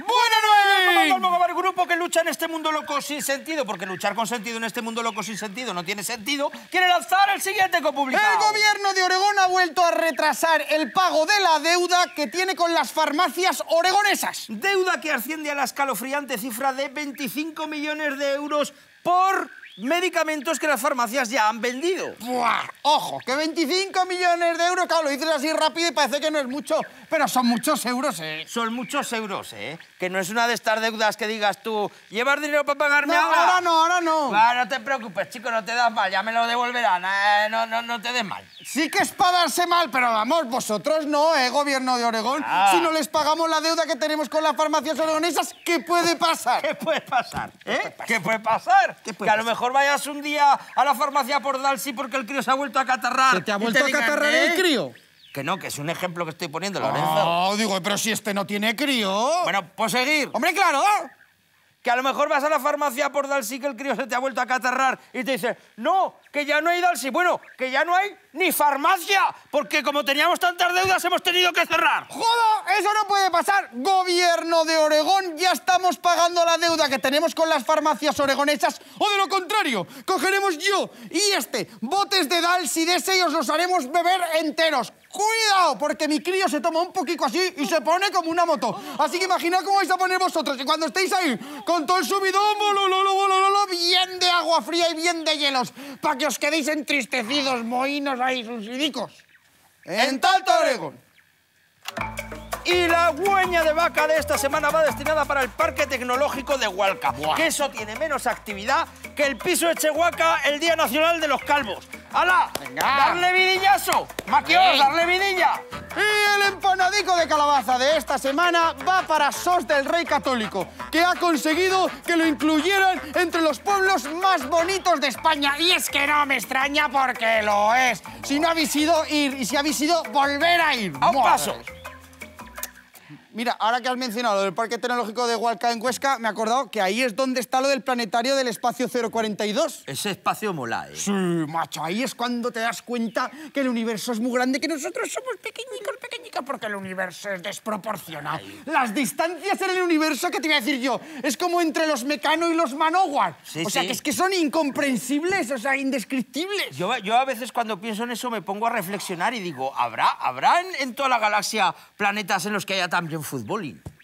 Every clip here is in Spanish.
¡Buena nueva El grupo que lucha en este mundo loco sin sentido, porque luchar con sentido en este mundo loco sin sentido no tiene sentido, quiere lanzar el siguiente copublicado. El gobierno de Oregón ha vuelto a retrasar el pago de la deuda que tiene con las farmacias oregonesas. Deuda que asciende a la escalofriante cifra de 25 millones de euros por medicamentos que las farmacias ya han vendido. ojo, que 25 millones de euros, claro, lo dices así rápido y parece que no es mucho, pero son muchos euros, ¿eh? Son muchos euros, ¿eh? Que no es una de estas deudas que digas tú, ¿llevas dinero para pagarme no, ahora? ahora no, ahora no. no te preocupes, chico, no te das mal, ya me lo devolverán, eh, no, no, no te des mal. Sí que es para darse mal, pero vamos, vosotros no, ¿eh, gobierno de Oregón? Ah. Si no les pagamos la deuda que tenemos con las farmacias oregonesas, ¿qué puede pasar? ¿Qué puede pasar? ¿Eh? ¿Qué puede pasar? que a lo mejor vayas un día a la farmacia por Dalsi porque el crío se ha vuelto a catarrar. ¿Se te ha vuelto a catarrar el ¿eh? crío? Que no, que es un ejemplo que estoy poniendo, ah, Lorenzo. No, digo, pero si este no tiene crío. Bueno, pues seguir. ¡Hombre, claro! Que a lo mejor vas a la farmacia por Dalsi, que el crío se te ha vuelto a catarrar y te dice, no, que ya no hay Dalsi. Bueno, que ya no hay ni farmacia, porque como teníamos tantas deudas hemos tenido que cerrar. ¡Jodo! Eso no puede pasar. Gobierno de Oregón, ya estamos pagando la deuda que tenemos con las farmacias oregonesas. O de lo contrario, cogeremos yo y este botes de Dalsi de ese y os los haremos beber enteros. Cuidado, porque mi crío se toma un poquito así y se pone como una moto. Así que imaginad cómo vais a poner vosotros. Y cuando estéis ahí, con todo el subidón, bolololo, bien de agua fría y bien de hielos, para que os quedéis entristecidos, moinos ahí, susidicos. En tal Oregón. Y la hueña de vaca de esta semana va destinada para el Parque Tecnológico de Hualca, que eso tiene menos actividad que el piso de Chehuaca el Día Nacional de los Calvos. ¡Hala! Venga. ¡Darle vidillazo! ¡Maquios, darle vidilla! Y el empanadico de calabaza de esta semana va para Sos del Rey Católico, que ha conseguido que lo incluyeran entre los pueblos más bonitos de España. Y es que no me extraña porque lo es. Si no habéis ido, ir. Y si habéis ido, volver a ir. A un paso. Mira, ahora que has mencionado lo del Parque Tecnológico de Hualca en Huesca, me he acordado que ahí es donde está lo del planetario del espacio 042. Ese espacio mola, ¿eh? Sí, macho, ahí es cuando te das cuenta que el universo es muy grande, que nosotros somos pequeñitos porque el universo es desproporcionado. Las distancias en el universo, que te iba a decir yo? Es como entre los Mecano y los Manowar. o sea, que es que son incomprensibles, o sea, indescriptibles. Yo, yo a veces cuando pienso en eso me pongo a reflexionar y digo, ¿habrá, habrá en toda la galaxia planetas en los que haya también fútbol?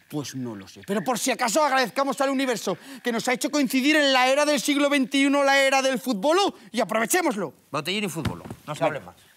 Pues no lo sé. Pero por si acaso agradezcamos al universo que nos ha hecho coincidir en la era del siglo XXI, la era del fútbol, y aprovechémoslo. Botellín y fútbol, no se hable más.